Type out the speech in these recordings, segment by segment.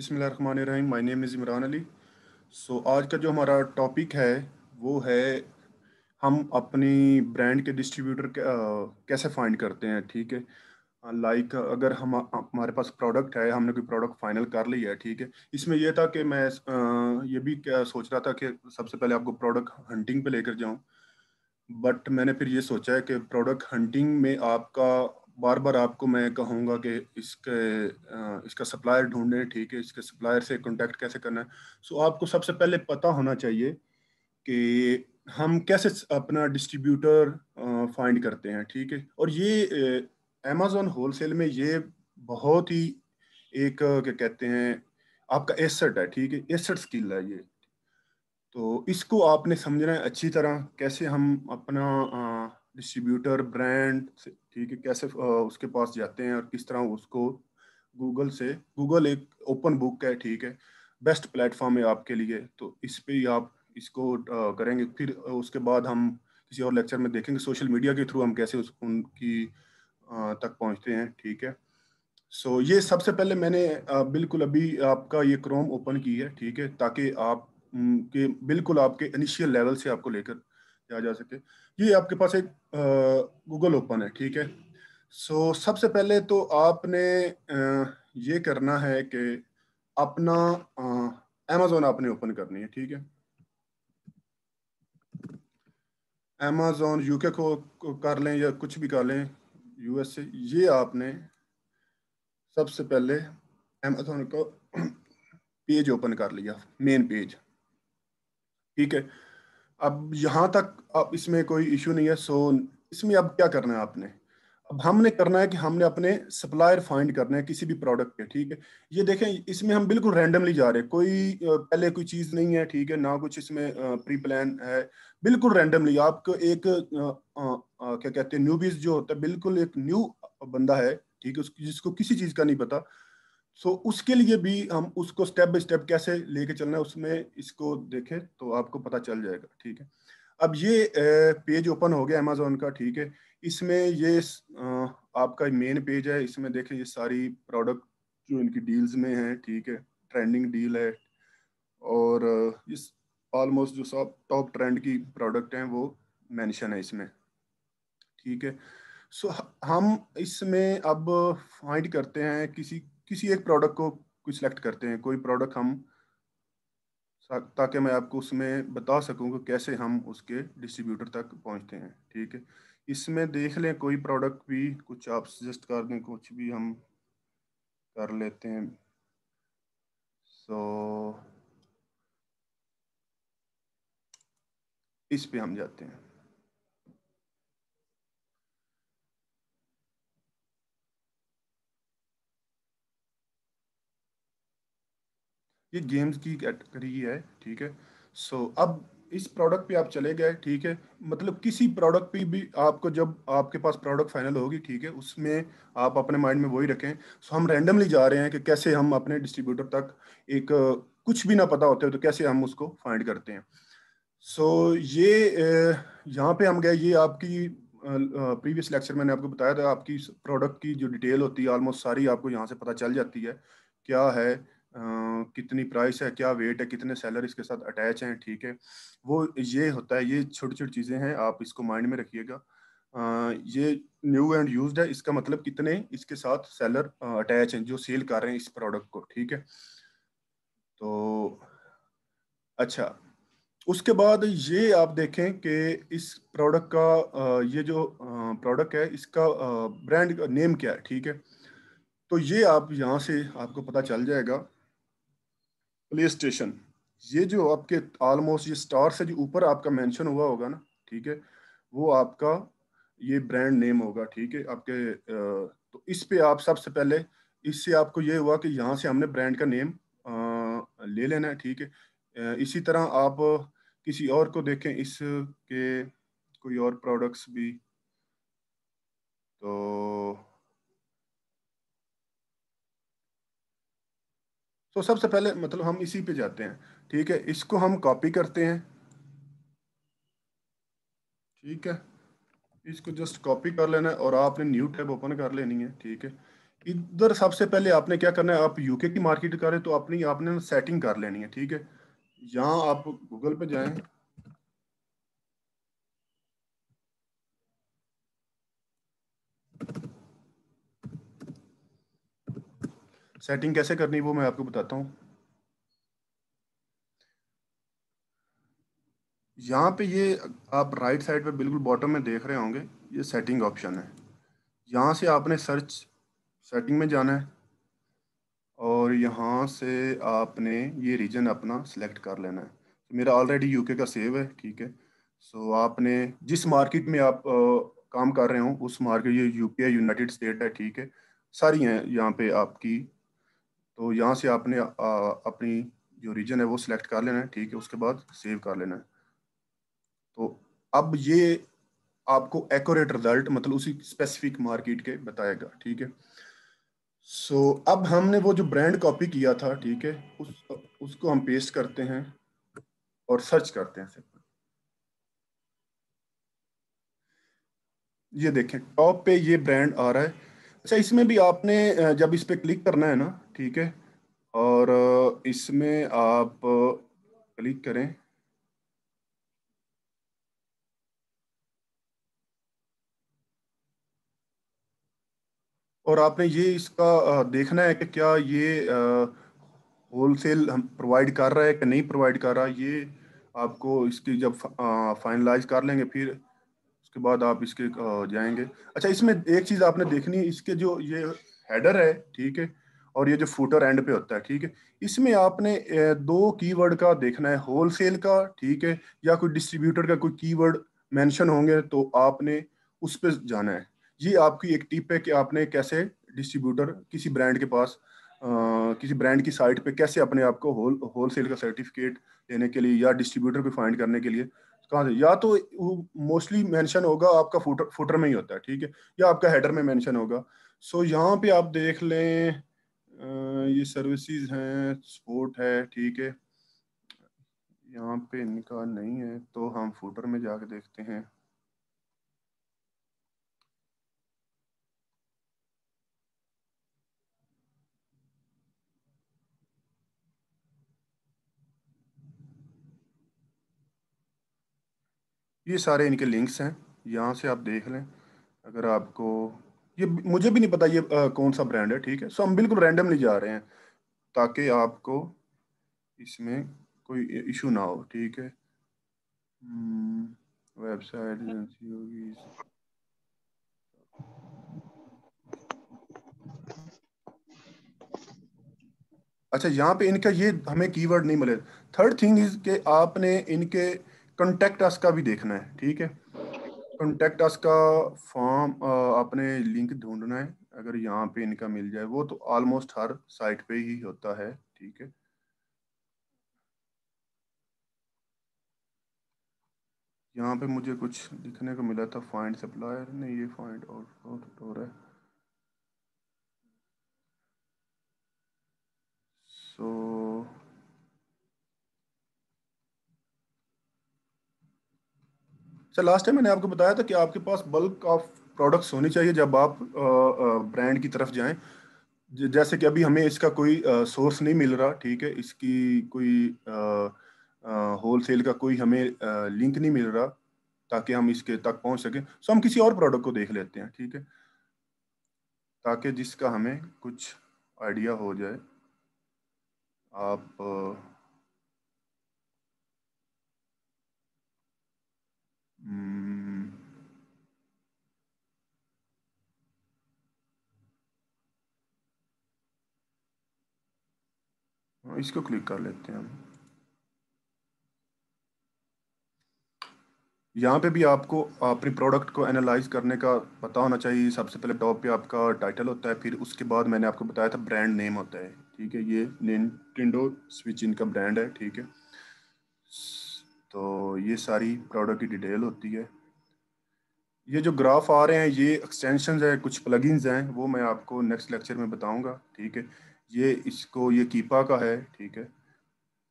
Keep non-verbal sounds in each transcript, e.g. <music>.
बिसमीम my name is Imran Ali so आज का जो हमारा टॉपिक है वो है हम अपनी ब्रांड के डिस्ट्रीब्यूटर कैसे फाइंड करते हैं ठीक है लाइक like, अगर हम हमारे पास प्रोडक्ट है हमने कोई प्रोडक्ट फाइनल कर लिया है ठीक है इसमें यह था कि मैं ये भी क्या सोच रहा था कि सबसे पहले आपको प्रोडक्ट हंटिंग पे लेकर जाऊं बट मैंने फिर ये सोचा है कि प्रोडक्ट हंटिंग में आपका बार बार आपको मैं कहूँगा कि इसके इसका सप्लायर ढूंढने ठीक है इसके सप्लायर से कॉन्टेक्ट कैसे करना है सो आपको सबसे पहले पता होना चाहिए कि हम कैसे अपना डिस्ट्रीब्यूटर फाइंड करते हैं ठीक है और ये अमेजोन होलसेल में ये बहुत ही एक क्या कहते हैं आपका एसेट है ठीक है एसेट स्किल है ये तो इसको आपने समझना है अच्छी तरह कैसे हम अपना डिस्ट्रीब्यूटर ब्रांड ठीक है कैसे उसके पास जाते हैं और किस तरह उसको गूगल से गूगल एक ओपन बुक है ठीक है बेस्ट प्लेटफॉर्म है आपके लिए तो इस पर ही आप इसको करेंगे फिर उसके बाद हम किसी और लेक्चर में देखेंगे सोशल मीडिया के थ्रू हम कैसे उस उनकी तक पहुंचते हैं ठीक है सो so, ये सबसे पहले मैंने बिल्कुल अभी आपका ये क्रोम ओपन की है ठीक है ताकि आप के बिल्कुल आपके इनिशियल लेवल से आपको लेकर जाया जा सके ये आपके पास एक गूगल ओपन है ठीक है सो so, सबसे पहले तो आपने ये करना है कि अपना अमेजोन आपने ओपन करनी है ठीक है अमेजोन यूके को कर लें या कुछ भी कर लें यूएस से ये आपने सबसे पहले अमेजोन को पेज <clears throat> ओपन कर लिया मेन पेज ठीक है अब यहाँ तक अब इसमें कोई इशू नहीं है सो इसमें अब क्या करना है आपने अब हमने करना है कि हमने अपने सप्लायर फाइंड करने हैं किसी भी प्रोडक्ट के ठीक है ये देखें इसमें हम बिल्कुल रैंडमली जा रहे हैं कोई पहले कोई चीज़ नहीं है ठीक है ना कुछ इसमें प्री प्लान है बिल्कुल रैंडमली आपको एक आ, आ, क्या कहते हैं न्यूबीज जो होता है बिल्कुल एक न्यू बंदा है ठीक है उसकी जिसको किसी चीज़ का नहीं पता सो so, उसके लिए भी हम उसको स्टेप बाय स्टेप कैसे लेके चलना है उसमें इसको देखें तो आपको पता चल जाएगा ठीक है अब ये पेज ओपन हो गया अमेजोन का ठीक है इसमें ये आपका मेन पेज है इसमें देखें ये सारी प्रोडक्ट जो इनकी डील्स में है ठीक है ट्रेंडिंग डील है और इस ऑलमोस्ट जो सब टॉप ट्रेंड की प्रोडक्ट हैं वो मेंशन है इसमें ठीक है सो so, हम इसमें अब फाइंड करते हैं किसी किसी एक प्रोडक्ट को कुछ सिलेक्ट करते हैं कोई प्रोडक्ट हम ताकि मैं आपको उसमें बता सकूं कि कैसे हम उसके डिस्ट्रीब्यूटर तक पहुंचते हैं ठीक है इसमें देख लें कोई प्रोडक्ट भी कुछ आप सजेस्ट कर दें कुछ भी हम कर लेते हैं सो so, इस पे हम जाते हैं ये गेम्स की कैटेगरी है ठीक है सो so, अब इस प्रोडक्ट पे आप चले गए ठीक है मतलब किसी प्रोडक्ट पे भी आपको जब आपके पास प्रोडक्ट फाइनल होगी ठीक है उसमें आप अपने माइंड में वही रखें सो हम रैंडमली जा रहे हैं कि कैसे हम अपने डिस्ट्रीब्यूटर तक एक कुछ भी ना पता होते हो तो कैसे हम उसको फाइंड करते हैं सो so, ये यहाँ पे हम गए ये आपकी प्रीवियस लेक्चर मैंने आपको बताया था आपकी प्रोडक्ट की जो डिटेल होती है ऑलमोस्ट सारी आपको यहाँ से पता चल जाती है क्या है कितनी प्राइस है क्या वेट है कितने सैलर इसके साथ अटैच हैं ठीक है वो ये होता है ये छोटी छोटी चीज़ें हैं आप इसको माइंड में रखिएगा ये न्यू एंड यूज है इसका मतलब कितने इसके साथ सेलर अटैच हैं जो सेल कर रहे हैं इस प्रोडक्ट को ठीक है तो अच्छा उसके बाद ये आप देखें कि इस प्रोडक्ट का ये जो प्रोडक्ट है इसका ब्रांड नेम क्या है ठीक है तो ये आप यहाँ से आपको पता चल जाएगा प्ले स्टेशन ये जो आपके ऑलमोस्ट ये स्टार से जो ऊपर आपका मेंशन हुआ होगा ना ठीक है वो आपका ये ब्रांड नेम होगा ठीक है आपके तो इस पे आप सबसे पहले इससे आपको ये हुआ कि यहाँ से हमने ब्रांड का नेम ले लेना है ठीक है इसी तरह आप किसी और को देखें इसके कोई और प्रोडक्ट्स भी तो सबसे पहले मतलब हम इसी पे जाते हैं ठीक है इसको हम कॉपी करते हैं ठीक है इसको जस्ट कॉपी कर लेना है और आपने न्यू टैब ओपन कर लेनी है ठीक है इधर सबसे पहले आपने क्या करना है आप यूके की मार्केट करें तो अपनी आपने सेटिंग कर लेनी है ठीक है यहाँ आप गूगल पे जाएं सेटिंग कैसे करनी वो मैं आपको बताता हूँ यहाँ पे ये आप राइट साइड पे बिल्कुल बॉटम में देख रहे होंगे ये सेटिंग ऑप्शन है यहाँ से आपने सर्च सेटिंग में जाना है और यहाँ से आपने ये रीजन अपना सिलेक्ट कर लेना है तो मेरा ऑलरेडी यूके का सेव है ठीक है सो आपने जिस मार्केट में आप आ, काम कर रहे हो उस मार्केट ये यूके यूनाइटेड स्टेट है ठीक है सारी हैं यहाँ पे आपकी तो यहाँ से आपने आ, अपनी जो रीजन है वो सिलेक्ट कर लेना है ठीक है उसके बाद सेव कर लेना है तो अब ये आपको एक्यूरेट रिजल्ट मतलब उसी स्पेसिफिक मार्केट के बताएगा ठीक है सो so, अब हमने वो जो ब्रांड कॉपी किया था ठीक है उस उसको हम पेस्ट करते हैं और सर्च करते हैं सिर्फ ये देखें टॉप पे ये ब्रांड आ रहा है अच्छा इसमें भी आपने जब इस पर क्लिक करना है ना ठीक है और इसमें आप क्लिक करें और आपने ये इसका देखना है कि क्या ये होलसेल हम प्रोवाइड कर रहा है कि नहीं प्रोवाइड कर रहा ये आपको इसकी जब फाइनलाइज कर लेंगे फिर उसके बाद आप इसके जाएंगे अच्छा इसमें एक चीज आपने देखनी है इसके जो ये हेडर है ठीक है और ये जो फूटर एंड पे होता है ठीक है इसमें आपने दो कीवर्ड का देखना है होलसेल का ठीक है या कोई डिस्ट्रीब्यूटर का कोई कीवर्ड मेंशन होंगे तो आपने उस पर जाना है ये आपकी एक टिप है कि आपने कैसे डिस्ट्रीब्यूटर किसी ब्रांड के पास आ, किसी ब्रांड की साइट पे कैसे अपने आप को होल होलसेल का सर्टिफिकेट लेने के लिए या डिस्ट्रीब्यूटर को फाइंड करने के लिए कहाँ से या तो मोस्टली मेंशन होगा आपका फुटर फुटर में ही होता है ठीक है या आपका हेडर में मेंशन होगा सो so, यहाँ पे आप देख लें आ, ये सर्विसेज हैं सपोर्ट है ठीक है यहाँ पे इनका नहीं है तो हम फुटर में जाके देखते हैं ये सारे इनके लिंक्स हैं यहाँ से आप देख लें अगर आपको ये मुझे भी नहीं पता ये आ, कौन सा ब्रांड है ठीक है सो हम बिल्कुल रैंडमली जा रहे हैं ताकि आपको इसमें कोई इशू ना हो ठीक है वेबसाइट हम्म, एजेंसी होगी अच्छा यहाँ पे इनका ये हमें कीवर्ड नहीं मिले थर्ड थिंग इज के आपने इनके कंटेक्ट अस का भी देखना है ठीक है कंटेक्ट अस का फॉर्म आपने लिंक ढूंढना है अगर यहाँ पे इनका मिल जाए वो तो ऑलमोस्ट हर साइट पे ही होता है ठीक है यहाँ पे मुझे कुछ दिखने को मिला था फाइंड सप्लायर नहीं ये फाइंड आउट हो है so so, sir last time मैंने आपको बताया था कि आपके पास बल्क ऑफ प्रोडक्ट्स होने चाहिए जब आप ब्रांड की तरफ जाएं जैसे कि अभी हमें इसका कोई सोर्स नहीं मिल रहा ठीक है इसकी कोई होल सेल का कोई हमें लिंक नहीं मिल रहा ताकि हम इसके तक पहुंच सकें सो हम किसी और प्रोडक्ट को देख लेते हैं ठीक है ताकि जिसका हमें कुछ आइडिया हो जाए आप हम्म। हाँ, इसको क्लिक कर लेते हैं हम यहाँ पे भी आपको अपने प्रोडक्ट को एनालाइज करने का पता होना चाहिए सबसे पहले टॉप पे आपका टाइटल होता है फिर उसके बाद मैंने आपको बताया था ब्रांड नेम होता है ठीक है ये निंटेंडो स्विच इनका ब्रांड है ठीक है तो ये सारी प्रोडक्ट की डिटेल होती है ये जो ग्राफ आ रहे हैं ये एक्सटेंशन है कुछ प्लगइन्स हैं वो मैं आपको नेक्स्ट लेक्चर में बताऊंगा ठीक है ये इसको ये कीपा का है ठीक है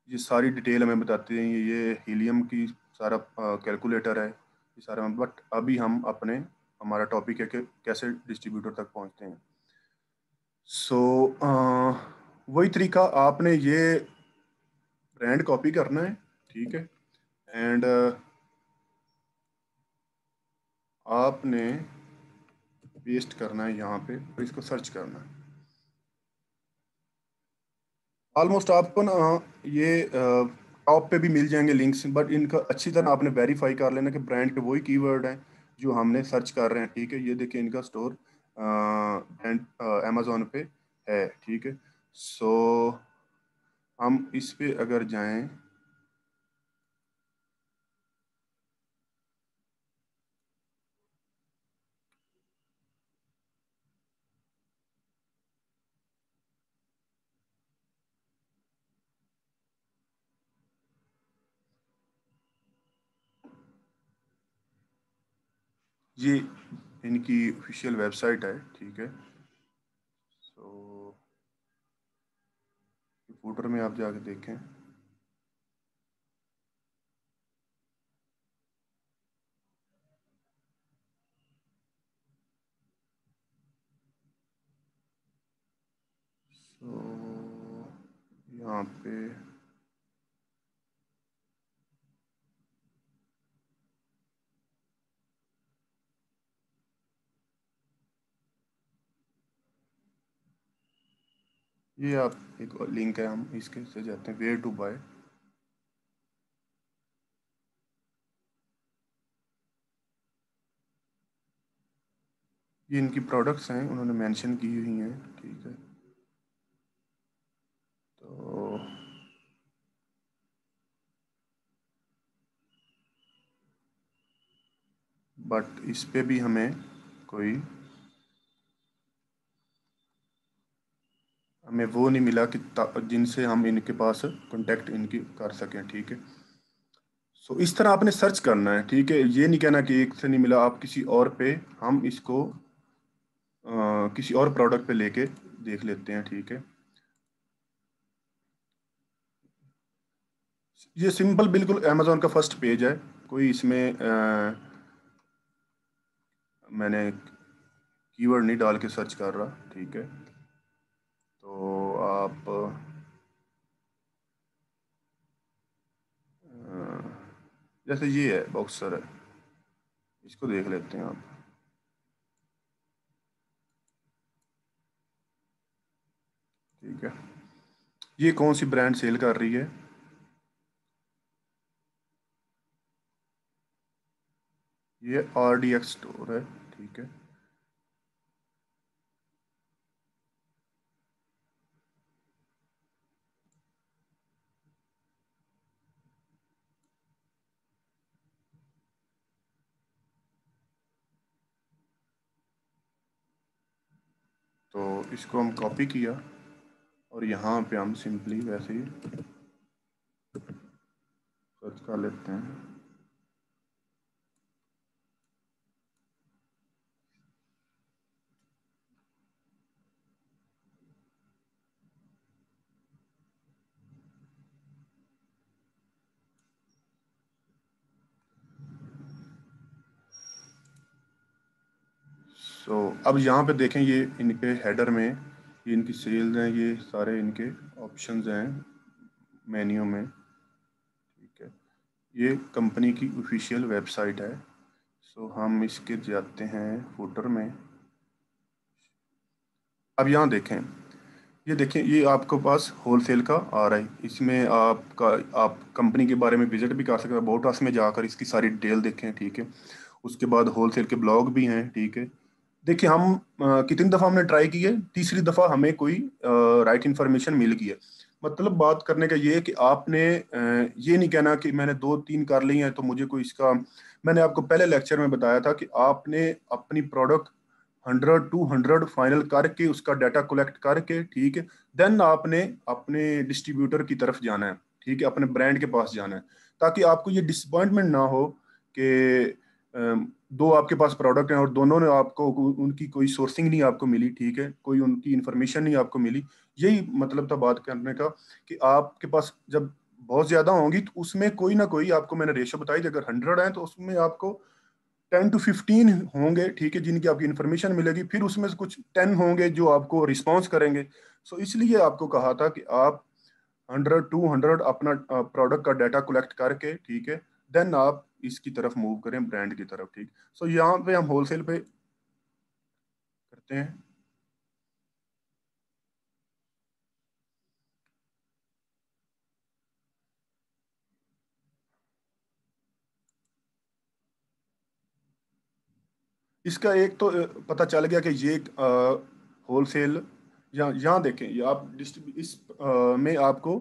ये सारी डिटेल हमें बताते हैं ये हीलियम की सारा कैलकुलेटर है ये सारा बट अभी हम अपने हमारा टॉपिक है कि कैसे डिस्ट्रीब्यूटर तक पहुँचते हैं सो so, वही तरीका आपने ये ब्रांड कॉपी करना है ठीक है एंड uh, आपने पेस्ट करना है यहाँ पे और इसको सर्च करना है ऑलमोस्ट आपको ना ये टॉप uh, पे भी मिल जाएंगे लिंक्स बट इनका अच्छी तरह आपने वेरीफाई कर लेना कि ब्रांड के वही कीवर्ड हैं जो हमने सर्च कर रहे हैं ठीक है ये देखिए इनका स्टोर एंड अमेजोन पे है ठीक है सो so, हम इस पे अगर जाएं ये इनकी ऑफिशियल वेबसाइट है ठीक है सो so, में आप जाके देखें सो so, यहाँ पे ये आप एक लिंक है हम इसके से जाते हैं वेयर टू बाय ये इनकी प्रोडक्ट्स हैं उन्होंने मेंशन की हुई हैं ठीक है तो बट इस पे भी हमें कोई हमें वो नहीं मिला कि जिनसे हम इनके पास कॉन्टेक्ट इनकी कर सकें ठीक है सो so, इस तरह आपने सर्च करना है ठीक है ये नहीं कहना कि एक से नहीं मिला आप किसी और पे हम इसको आ, किसी और प्रोडक्ट पे लेके देख लेते हैं ठीक है ये सिंपल बिल्कुल अमेजोन का फर्स्ट पेज है कोई इसमें आ, मैंने कीवर्ड नहीं डाल के सर्च कर रहा ठीक है तो आप जैसे ये है बॉक्सर है इसको देख लेते हैं आप ठीक है ये कौन सी ब्रांड सेल कर रही है ये आर डी एक्स स्टोर है ठीक है तो इसको हम कॉपी किया और यहाँ पे हम सिंपली वैसे ही सर्च कर लेते हैं अब यहाँ पे देखें ये इनके हेडर में ये इनकी सेल्स हैं ये सारे इनके ऑप्शंस हैं मेन्यू में ठीक है ये कंपनी की ऑफिशियल वेबसाइट है सो हम इसके जाते हैं फोटर में अब यहाँ देखें ये देखें ये आपके पास होलसेल का आ रहा है इसमें आपका आप कंपनी के बारे में विजिट भी कर सकते हैं बोटास में जाकर इसकी सारी डिटेल देखें ठीक है उसके बाद होलसेल के ब्लॉग भी हैं ठीक है देखिए हम कितनी दफ़ा हमने ट्राई की है तीसरी दफ़ा हमें कोई राइट इन्फॉर्मेशन मिल गई है मतलब बात करने का ये है कि आपने ये नहीं कहना कि मैंने दो तीन कर ली हैं तो मुझे कोई इसका मैंने आपको पहले लेक्चर में बताया था कि आपने अपनी product hundred to hundred final करके उसका डाटा कलेक्ट करके ठीक है देन आपने अपने डिस्ट्रीब्यूटर की तरफ जाना है ठीक है अपने ब्रांड के पास जाना है ताकि आपको ये डिसअपॉइंटमेंट ना हो कि दो आपके पास प्रोडक्ट हैं और दोनों ने आपको उनकी कोई सोर्सिंग नहीं आपको मिली ठीक है कोई उनकी इन्फॉर्मेशन नहीं आपको मिली यही मतलब था बात करने का कि आपके पास जब बहुत ज़्यादा होंगी तो उसमें कोई ना कोई आपको मैंने रेशो बताई अगर हंड्रेड है तो उसमें आपको टेन टू फिफ्टीन होंगे ठीक है जिनकी आपकी इन्फॉर्मेशन मिलेगी फिर उसमें से कुछ टेन होंगे जो आपको रिस्पॉन्स करेंगे सो so, इसलिए आपको कहा था कि आप हंड्रेड टू हंड्रेड अपना प्रोडक्ट का डाटा कलेक्ट करके ठीक है देन आप इसकी तरफ मूव करें ब्रांड की तरफ ठीक सो so, यहाँ पे हम होलसेल पे करते हैं इसका एक तो पता चल गया कि ये होलसेल या यहाँ देखें या आप डिस्ट्रीब्यू इस आ, में आपको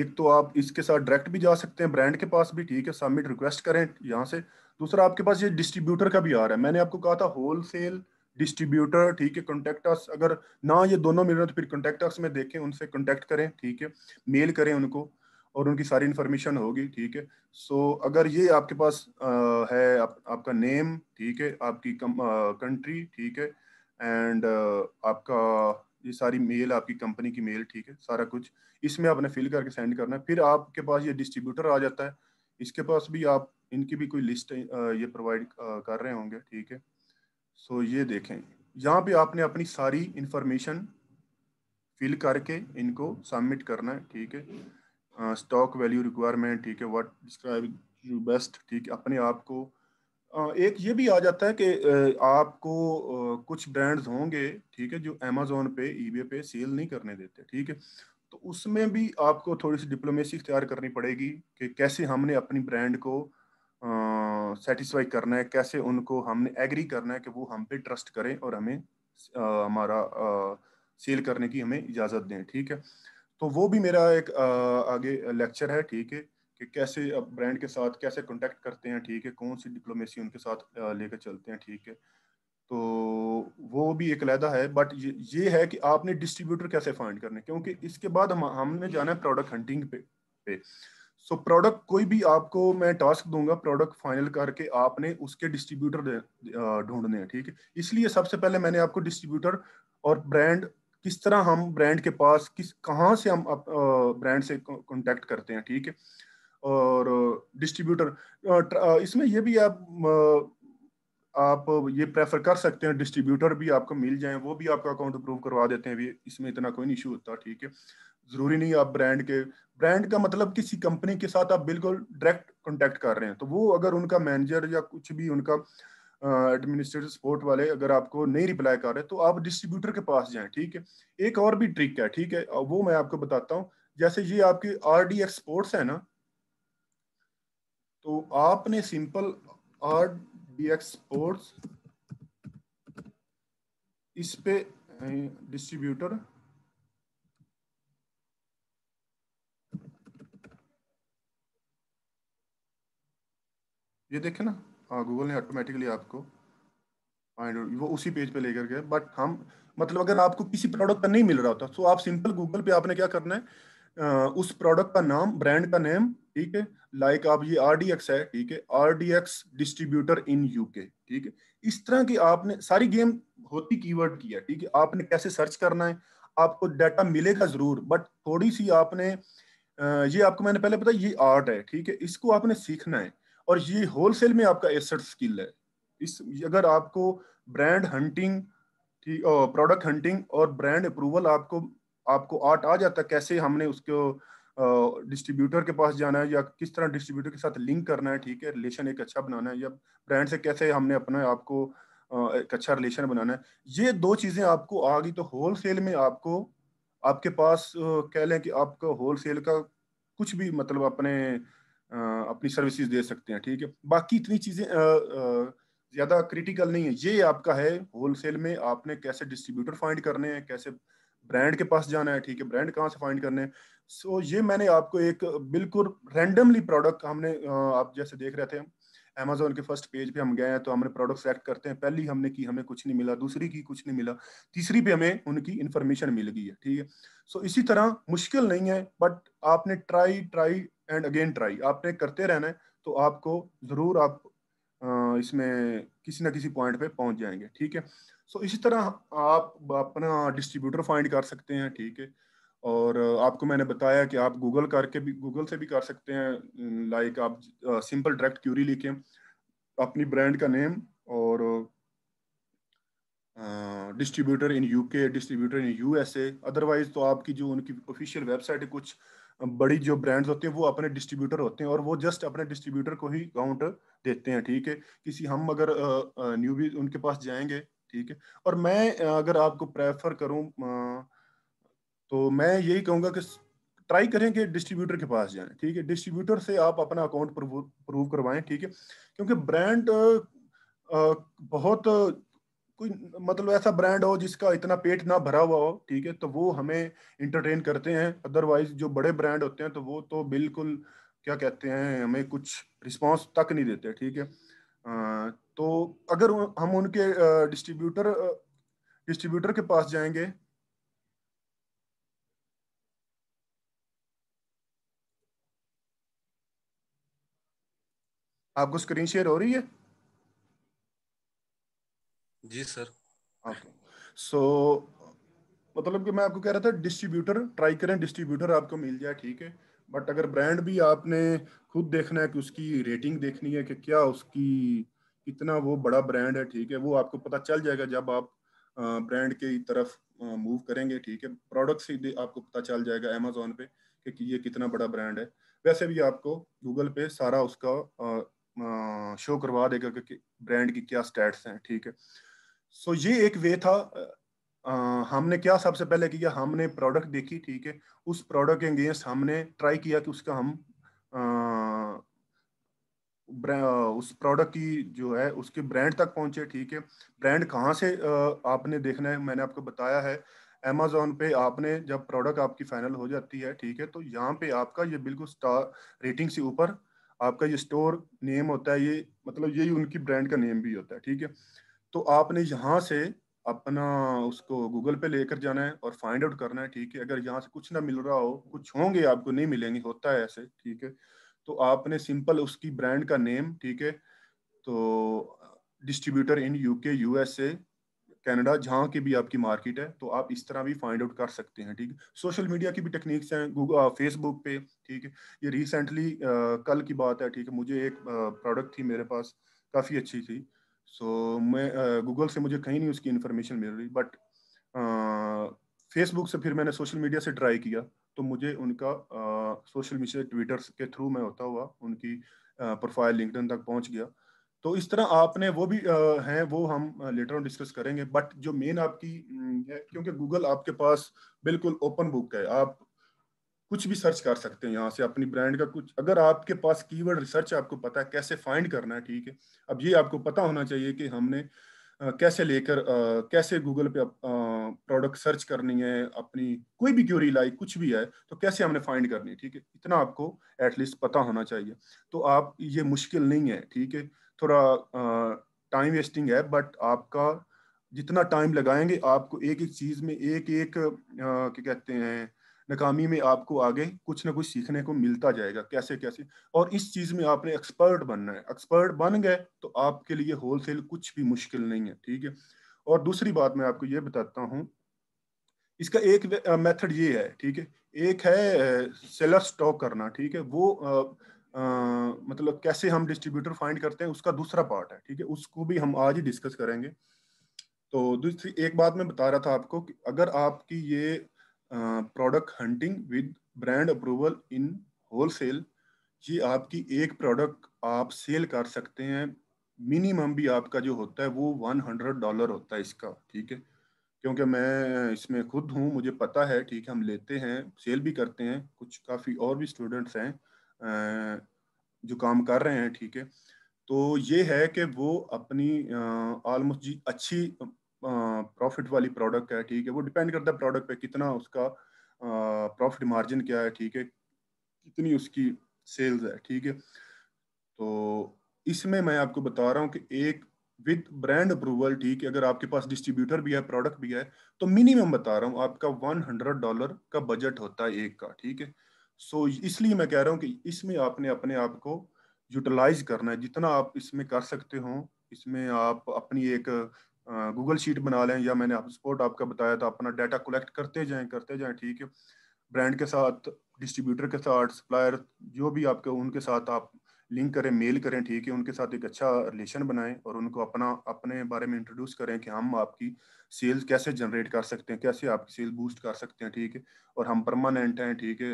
एक तो आप इसके साथ डायरेक्ट भी जा सकते हैं ब्रांड के पास भी ठीक है सबमिट रिक्वेस्ट करें यहाँ से दूसरा आपके पास ये डिस्ट्रीब्यूटर का भी आ रहा है मैंने आपको कहा था होलसेल डिस्ट्रीब्यूटर ठीक है कॉन्टेक्ट अगर ना ये दोनों मिल रहे तो फिर कॉन्टेक्ट में देखें उनसे कॉन्टेक्ट करें ठीक है मेल करें उनको और उनकी सारी इन्फॉर्मेशन होगी ठीक है सो so, अगर ये आपके पास आ, है आप, आपका नेम ठीक है आपकी कंट्री ठीक है एंड आपका ये सारी मेल आपकी कंपनी की मेल ठीक है सारा कुछ इसमें आपने फिल करके सेंड करना है फिर आपके पास ये डिस्ट्रीब्यूटर आ जाता है इसके पास भी आप इनकी भी कोई लिस्ट ये प्रोवाइड कर रहे होंगे ठीक है सो ये देखें यहाँ पे आपने अपनी सारी इंफॉर्मेशन फिल करके इनको सबमिट करना है ठीक है स्टॉक वैल्यू रिक्वायरमेंट ठीक है व्हाट डिस्क्राइब यू बेस्ट ठीक है अपने आप को एक ये भी आ जाता है कि आपको कुछ ब्रांड्स होंगे ठीक है जो अमेजोन पे ईबे पे सेल नहीं करने देते ठीक है तो उसमें भी आपको थोड़ी सी डिप्लोमेसी तैयार करनी पड़ेगी कि कैसे हमने अपनी ब्रांड को सेटिस्फाई करना है कैसे उनको हमने एग्री करना है कि वो हम पे ट्रस्ट करें और हमें आ, हमारा आ, सेल करने की हमें इजाज़त दें ठीक है तो वो भी मेरा एक आ, आगे लेक्चर है ठीक है कि कैसे ब्रांड के साथ कैसे कॉन्टेक्ट करते हैं ठीक है कौन सी डिप्लोमेसी उनके साथ लेकर चलते हैं ठीक है तो वो भी एक अलहदा है बट ये ये है कि आपने डिस्ट्रीब्यूटर कैसे फाइंड करने क्योंकि इसके बाद हम हमने जाना है प्रोडक्ट हंटिंग पे पे सो so, प्रोडक्ट कोई भी आपको मैं टास्क दूंगा प्रोडक्ट फाइनल करके आपने उसके डिस्ट्रीब्यूटर ढूंढने हैं ठीक है इसलिए सबसे पहले मैंने आपको डिस्ट्रीब्यूटर और ब्रांड किस तरह हम ब्रांड के पास किस कहाँ से हम ब्रांड से कॉन्टेक्ट करते हैं ठीक है और डिस्ट्रीब्यूटर इसमें ये भी आप आप ये प्रेफर कर सकते हैं डिस्ट्रीब्यूटर भी आपको मिल जाए वो भी आपका अकाउंट अप्रूव करवा देते हैं इसमें इतना कोई इशू होता ठीक है जरूरी नहीं आप ब्रांड के ब्रांड का मतलब किसी कंपनी के साथ आप बिल्कुल डायरेक्ट कॉन्टेक्ट कर रहे हैं तो वो अगर उनका मैनेजर या कुछ भी उनका एडमिनिस्ट्रेटिव सपोर्ट वाले अगर आपको नहीं रिप्लाई कर रहे तो आप डिस्ट्रीब्यूटर के पास जाएं ठीक है एक और भी ट्रिक है ठीक है वो मैं आपको बताता हूँ जैसे ये आपकी आर डी एक्सपोर्ट्स है ना तो आपने सिंपल आर डी एक्स इस पे डिस्ट्रीब्यूटर ये देखे ना हाँ गूगल ने ऑटोमेटिकली आपको फाइंड वो उसी पेज पे लेकर गए बट हम मतलब अगर आपको किसी प्रोडक्ट का नहीं मिल रहा होता तो आप सिंपल गूगल पे आपने क्या करना है उस प्रोडक्ट का नाम ब्रांड का नेम ठीक है लाइक आप ये आर है ठीक है आर डिस्ट्रीब्यूटर इन यूके ठीक है इस तरह की आपने सारी गेम होती कीवर्ड की है ठीक है आपने कैसे सर्च करना है आपको डाटा मिलेगा जरूर बट थोड़ी सी आपने ये आपको मैंने पहले पता ये आर्ट है ठीक है इसको आपने सीखना है और ये होलसेल में आपका एसेट स्किल है इस अगर आपको ब्रांड हंटिंग ठीक प्रोडक्ट हंटिंग और ब्रांड अप्रूवल आपको आपको आर्ट आ जाता कैसे हमने उसको डिस्ट्रीब्यूटर के पास जाना है या किस तरह डिस्ट्रीब्यूटर के साथ लिंक करना है ठीक है रिलेशन एक अच्छा बनाना है या ब्रांड से कैसे हमने अपने आप को एक अच्छा रिलेशन बनाना है ये दो चीज़ें आपको आ गई तो होल सेल में आपको आपके पास कह लें कि आपका होल सेल का कुछ भी मतलब अपने अपनी सर्विसेज दे सकते हैं ठीक है बाकी इतनी चीज़ें ज़्यादा क्रिटिकल नहीं है ये आपका है होल सेल में आपने कैसे डिस्ट्रीब्यूटर फाइंड करने हैं कैसे ब्रांड के पास जाना है ठीक है ब्रांड कहाँ से फाइंड करने हैं सो so, ये मैंने आपको एक बिल्कुल रैंडमली प्रोडक्ट हमने आप जैसे देख रहे थे हम अमेजोन के फर्स्ट पेज पे हम गए हैं तो हमने प्रोडक्ट सेलेक्ट करते हैं पहली हमने की हमें कुछ नहीं मिला दूसरी की कुछ नहीं मिला तीसरी पे हमें उनकी इन्फॉर्मेशन मिल गई है ठीक है सो इसी तरह मुश्किल नहीं है बट आपने try try and again try आपने करते रहना है तो आपको ज़रूर आप इसमें किसी ना किसी पॉइंट पे पहुंच जाएंगे ठीक है सो इसी तरह आप अपना डिस्ट्रीब्यूटर फाइंड कर सकते हैं ठीक है और आपको मैंने बताया कि आप गूगल करके भी गूगल से भी कर सकते हैं लाइक आप सिंपल डायरेक्ट क्यूरी लिखें अपनी ब्रांड का नेम और distributor in UK distributor in USA otherwise तो आपकी जो उनकी ऑफिशियल वेबसाइट है कुछ बड़ी जो ब्रांड्स होते हैं वो अपने डिस्ट्रीब्यूटर होते हैं और वो जस्ट अपने डिस्ट्रीब्यूटर को ही काउंट देते हैं ठीक है किसी हम अगर न्यूबी उनके पास जाएंगे ठीक है और मैं अगर आपको प्रेफर करूँ तो मैं यही कहूँगा कि ट्राई करें कि डिस्ट्रीब्यूटर के पास जाएं ठीक है डिस्ट्रीब्यूटर से आप अपना अकाउंट प्रूव करवाएं ठीक है क्योंकि ब्रांड बहुत कोई मतलब ऐसा ब्रांड हो जिसका इतना पेट ना भरा हुआ हो ठीक है तो वो हमें इंटरटेन करते हैं अदरवाइज जो बड़े ब्रांड होते हैं तो वो तो बिल्कुल क्या कहते हैं हमें कुछ रिस्पॉन्स तक नहीं देते ठीक है तो अगर हम उनके डिस्ट्रीब्यूटर डिस्ट्रीब्यूटर के पास जाएंगे आपको स्क्रीन शेयर हो रही है जी सर ओके सो मतलब कि मैं आपको कह रहा था डिस्ट्रीब्यूटर ट्राई करें डिस्ट्रीब्यूटर आपको मिल जाए ठीक है बट अगर ब्रांड भी आपने खुद देखना है कि उसकी रेटिंग देखनी है कि क्या उसकी कितना वो बड़ा ब्रांड है ठीक है वो आपको पता चल जाएगा जब आप ब्रांड की तरफ मूव करेंगे ठीक है प्रोडक्ट से आपको पता चल जाएगा अमेजोन पे कि ये कितना बड़ा ब्रांड है वैसे भी आपको गूगल पे सारा उसका शो करवा देगा कि ब्रांड की क्या स्टैट्स हैं ठीक है सो so, ये एक वे था आ, हमने क्या सबसे पहले किया हमने प्रोडक्ट देखी ठीक है उस प्रोडक्ट के अगेंस्ट हमने ट्राई किया कि उसका हम आ, उस प्रोडक्ट की जो है उसके ब्रांड तक पहुंचे ठीक है ब्रांड कहाँ से आपने देखना है मैंने आपको बताया है अमेजोन पे आपने जब प्रोडक्ट आपकी फाइनल हो जाती है ठीक है तो यहाँ पे आपका ये बिल्कुल स्टार रेटिंग से ऊपर आपका ये स्टोर नेम होता है ये मतलब यही उनकी ब्रांड का नेम भी होता है ठीक है तो आपने यहाँ से अपना उसको गूगल पे लेकर जाना है और फाइंड आउट करना है ठीक है अगर यहाँ से कुछ ना मिल रहा हो कुछ होंगे आपको नहीं मिलेंगे होता है ऐसे ठीक है तो आपने सिंपल उसकी ब्रांड का नेम ठीक है तो distributor in UK USA Canada जहाँ की भी आपकी मार्केट है तो आप इस तरह भी फाइंड आउट कर सकते हैं ठीक सोशल मीडिया की भी टेक्निक्स हैं गूगल फेसबुक पे ठीक है ये रिसेंटली कल की बात है ठीक है मुझे एक प्रोडक्ट थी मेरे पास काफ़ी अच्छी थी सो so, मैं गूगल से मुझे कहीं नहीं उसकी इन्फॉर्मेशन मिल रही बट फेसबुक से फिर मैंने सोशल मीडिया से ट्राई किया तो मुझे उनका सोशल मीडिया ट्विटर के थ्रू मैं होता हुआ उनकी प्रोफाइल लिंकडन तक पहुंच गया तो इस तरह आपने वो भी हैं वो हम लेटर ऑन डिस्कस करेंगे बट जो मेन आपकी है क्योंकि गूगल आपके पास बिल्कुल ओपन बुक है आप कुछ भी सर्च कर सकते हैं यहाँ से अपनी ब्रांड का कुछ अगर आपके पास कीवर्ड रिसर्च आपको पता है कैसे फाइंड करना है ठीक है अब ये आपको पता होना चाहिए कि हमने कैसे लेकर कैसे गूगल पे प्रोडक्ट सर्च करनी है अपनी कोई भी क्यूरी लाई कुछ भी है तो कैसे हमने फाइंड करनी है ठीक है इतना आपको एटलीस्ट पता होना चाहिए तो आप ये मुश्किल नहीं है ठीक है थोड़ा टाइम वेस्टिंग है बट आपका जितना टाइम लगाएंगे आपको एक एक चीज में एक एक क्या कहते हैं नाकामी में आपको आगे कुछ ना कुछ सीखने को मिलता जाएगा कैसे कैसे और इस चीज में आपने एक्सपर्ट बनना है एक्सपर्ट बन गए तो आपके लिए होलसेल कुछ भी मुश्किल नहीं है ठीक है और दूसरी बात मैं आपको ये बताता हूँ इसका एक मेथड ये है ठीक है एक है सेलर स्टॉक करना ठीक है वो आ, आ, मतलब कैसे हम डिस्ट्रीब्यूटर फाइंड करते हैं उसका दूसरा पार्ट है ठीक है उसको भी हम आज ही डिस्कस करेंगे तो दूसरी एक बात मैं बता रहा था आपको कि अगर आपकी ये product hunting with brand approval in wholesale ये आपकी एक प्रोडक्ट आप सेल कर सकते हैं मिनिमम भी आपका जो होता है वो वन हंड्रेड डॉलर होता है इसका ठीक है क्योंकि मैं इसमें खुद हूँ मुझे पता है ठीक है हम लेते हैं सेल भी करते हैं कुछ काफ़ी और भी स्टूडेंट्स हैं जो काम कर रहे हैं ठीक है तो ये है कि वो अपनी ऑलमोस्ट जी अच्छी प्रॉफिट वाली प्रोडक्ट है ठीक है वो डिपेंड करता है प्रोडक्ट पे कितना उसका प्रॉफिट मार्जिन क्या है ठीक है कितनी उसकी सेल्स है ठीक है तो इसमें मैं आपको बता रहा हूँ कि एक विद ब्रांड अप्रूवल ठीक है अगर आपके पास डिस्ट्रीब्यूटर भी है प्रोडक्ट भी है तो मिनिमम बता रहा हूँ आपका वन हंड्रेड डॉलर का बजट होता है एक का ठीक है सो so, इसलिए मैं कह रहा हूँ कि इसमें आपने अपने आप को यूटिलाइज करना है जितना आप इसमें कर सकते हो इसमें आप अपनी एक गूगल शीट बना लें या मैंने आप सपोर्ट आपका बताया था अपना डाटा कलेक्ट करते जाएं करते जाएं ठीक है ब्रांड के साथ डिस्ट्रीब्यूटर के साथ सप्लायर जो भी आपके उनके साथ आप लिंक करें मेल करें ठीक है उनके साथ एक अच्छा रिलेशन बनाएं और उनको अपना अपने बारे में इंट्रोड्यूस करें कि हम आपकी सेल्स कैसे जनरेट कर सकते हैं कैसे आपकी सेल बूस्ट कर सकते हैं ठीक है और हम परमानेंट हैं ठीक है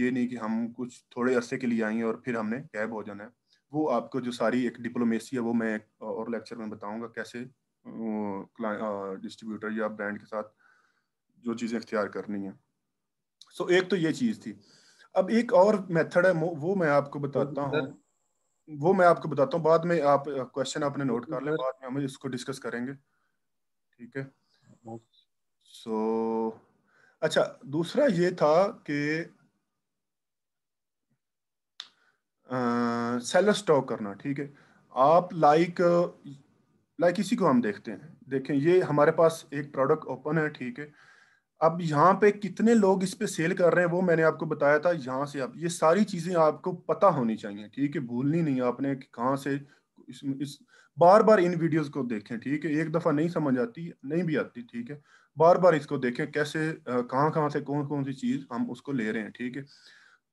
ये नहीं कि हम कुछ थोड़े अरसे के लिए आएंगे और फिर हमने कैब हो जाना है वो आपको जो सारी एक डिप्लोमेसी है वो मैं और लेक्चर में बताऊंगा कैसे डिस्ट्रीब्यूटर या ब्रांड के साथ जो चीज़ें इख्तियार करनी है सो so, एक तो ये चीज़ थी अब एक और मेथड है वो मैं आपको बताता हूँ वो मैं आपको बताता हूँ बाद में आप क्वेश्चन आपने नोट कर लें बाद में हम इसको डिस्कस करेंगे ठीक है सो so, अच्छा दूसरा ये था कि सेलर स्टॉक करना ठीक है आप लाइक लाइक इसी को हम देखते हैं देखें ये हमारे पास एक प्रोडक्ट ओपन है ठीक है अब यहाँ पे कितने लोग इस पे सेल कर रहे हैं वो मैंने आपको बताया था यहाँ से आप ये सारी चीजें आपको पता होनी चाहिए ठीक है भूलनी नहीं आपने कहाँ से इस, इस बार बार इन वीडियोस को देखें ठीक है एक दफा नहीं समझ आती नहीं भी आती ठीक है बार बार इसको देखें कैसे कहाँ कहाँ से कौन कौन सी चीज हम उसको ले रहे हैं ठीक है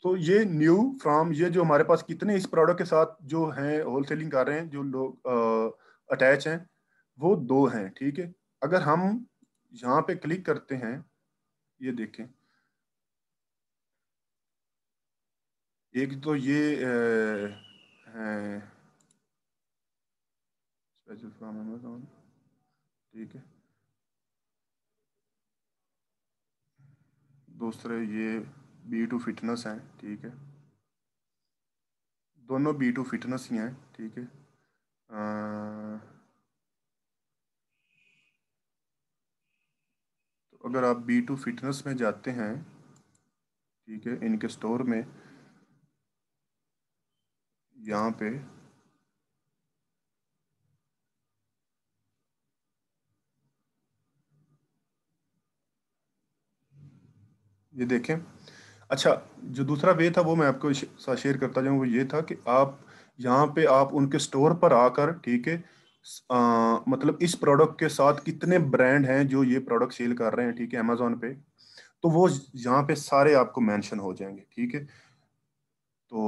तो ये न्यू फ्राम ये जो हमारे पास कितने इस प्रोडक्ट के साथ जो है होलसेलिंग कर रहे हैं जो लोग अटैच हैं वो दो हैं ठीक है अगर हम यहाँ पे क्लिक करते हैं ये देखें एक तो ये स्पेशल फॉर्म अमेजोन ठीक है दूसरे ये बी टू फिटनेस हैं ठीक है दोनों बी टू फिटनेस ही हैं ठीक है आ, अगर आप बी टू फिटनेस में जाते हैं ठीक है इनके स्टोर में यहाँ पे ये देखें अच्छा जो दूसरा वे था वो मैं आपको साथ शेयर करता जाऊँ वो ये था कि आप यहाँ पे आप उनके स्टोर पर आकर ठीक है आ, मतलब इस प्रोडक्ट के साथ कितने ब्रांड हैं जो ये प्रोडक्ट सेल कर रहे हैं ठीक है अमेजोन पे तो वो यहाँ पे सारे आपको मेंशन हो जाएंगे ठीक है तो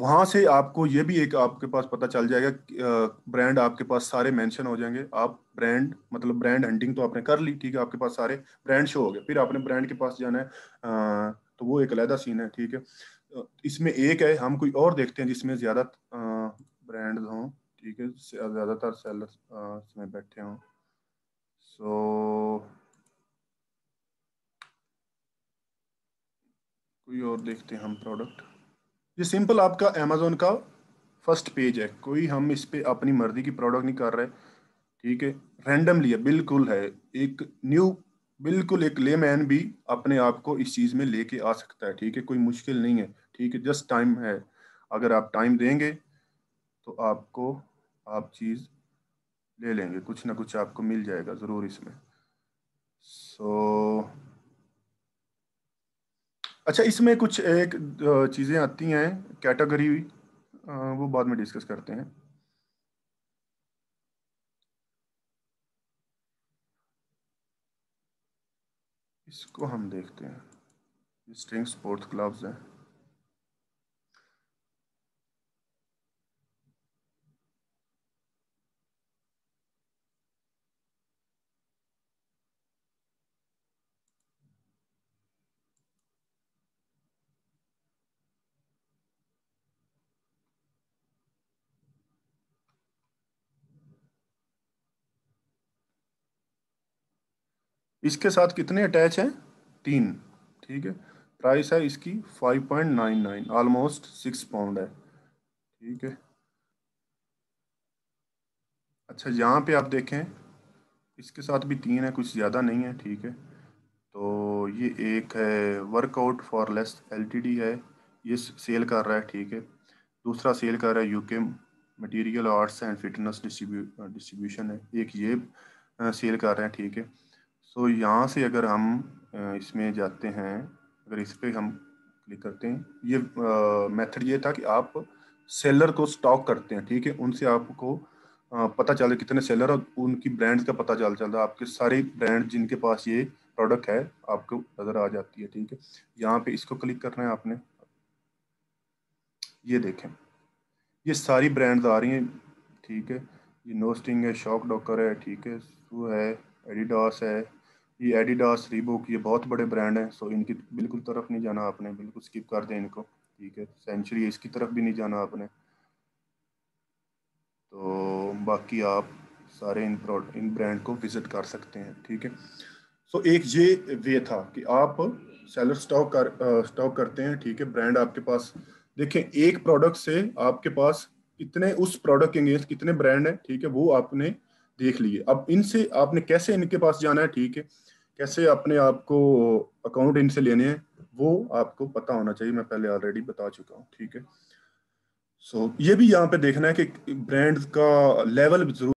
वहां से आपको ये भी एक आपके पास पता चल जाएगा ब्रांड आपके पास सारे मेंशन हो जाएंगे आप ब्रांड मतलब ब्रांड हंटिंग तो आपने कर ली ठीक है आपके पास सारे ब्रांड शो हो गए फिर आपने ब्रांड के पास जाना है आ, तो वो एक अलहदा सीन है ठीक है तो इसमें एक है हम कोई और देखते हैं जिसमें ज़्यादा ब्रांड हों ठीक है ज़्यादातर सेलर्स में बैठे हों सो कोई और देखते हैं हम प्रोडक्ट ये सिंपल आपका अमेजोन का फर्स्ट पेज है कोई हम इस पर अपनी मर्जी की प्रोडक्ट नहीं कर रहे ठीक है रैंडमली है बिल्कुल है एक न्यू बिल्कुल एक ले मैन भी अपने आप को इस चीज़ में लेके आ सकता है ठीक है कोई मुश्किल नहीं है ठीक है जस्ट टाइम है अगर आप टाइम देंगे तो आपको आप चीज़ ले लेंगे कुछ ना कुछ आपको मिल जाएगा ज़रूर इसमें सो so, अच्छा इसमें कुछ एक चीज़ें आती हैं कैटेगरी वो बाद में डिस्कस करते हैं इसको हम देखते हैं स्ट्रिंग स्पोर्ट्स क्लब्स हैं इसके साथ कितने अटैच हैं तीन ठीक है प्राइस है इसकी 5.99 ऑलमोस्ट सिक्स पाउंड है ठीक है अच्छा यहाँ पे आप देखें इसके साथ भी तीन है कुछ ज़्यादा नहीं है ठीक है तो ये एक है वर्कआउट फॉर लेस एल है ये सेल कर रहा है ठीक है दूसरा सेल कर रहा है UK material arts and fitness distribution है एक ये सेल कर रहे हैं ठीक है सो so, यहाँ से अगर हम इसमें जाते हैं अगर इस पर हम क्लिक करते हैं ये मेथड ये था कि आप सेलर को स्टॉक करते हैं ठीक है उनसे आपको पता चले कितने सेलर और उनकी ब्रांड्स का पता चल चलता है आपके सारे ब्रांड जिनके पास ये प्रोडक्ट है आपको नज़र आ जाती है ठीक है यहाँ पे इसको क्लिक करना है आपने ये देखें ये सारी ब्रांड्स आ रही हैं ठीक है ये नोस्टिंग है शॉक डॉकर है ठीक है सू है एडिडास है ये एडिडास रीबोक ये बहुत बड़े ब्रांड हैं सो इनकी बिल्कुल तरफ नहीं जाना आपने बिल्कुल स्किप कर दें इनको ठीक है सेंचुरी इसकी तरफ भी नहीं जाना आपने तो बाकी आप सारे इन इन ब्रांड को विजिट कर सकते हैं ठीक है सो so, एक ये वे था कि आप सेलर स्टॉक कर स्टॉक करते हैं ठीक है ब्रांड आपके पास देखें एक प्रोडक्ट से आपके पास कितने उस प्रोडक्ट के अगेंस्ट कितने ब्रांड हैं ठीक है वो आपने देख लिए अब इनसे आपने कैसे इनके पास जाना है ठीक है कैसे अपने आप को अकाउंट इनसे लेने हैं वो आपको पता होना चाहिए मैं पहले ऑलरेडी बता चुका हूँ ठीक है सो so, ये भी यहाँ पे देखना है कि ब्रांड का लेवल जरूर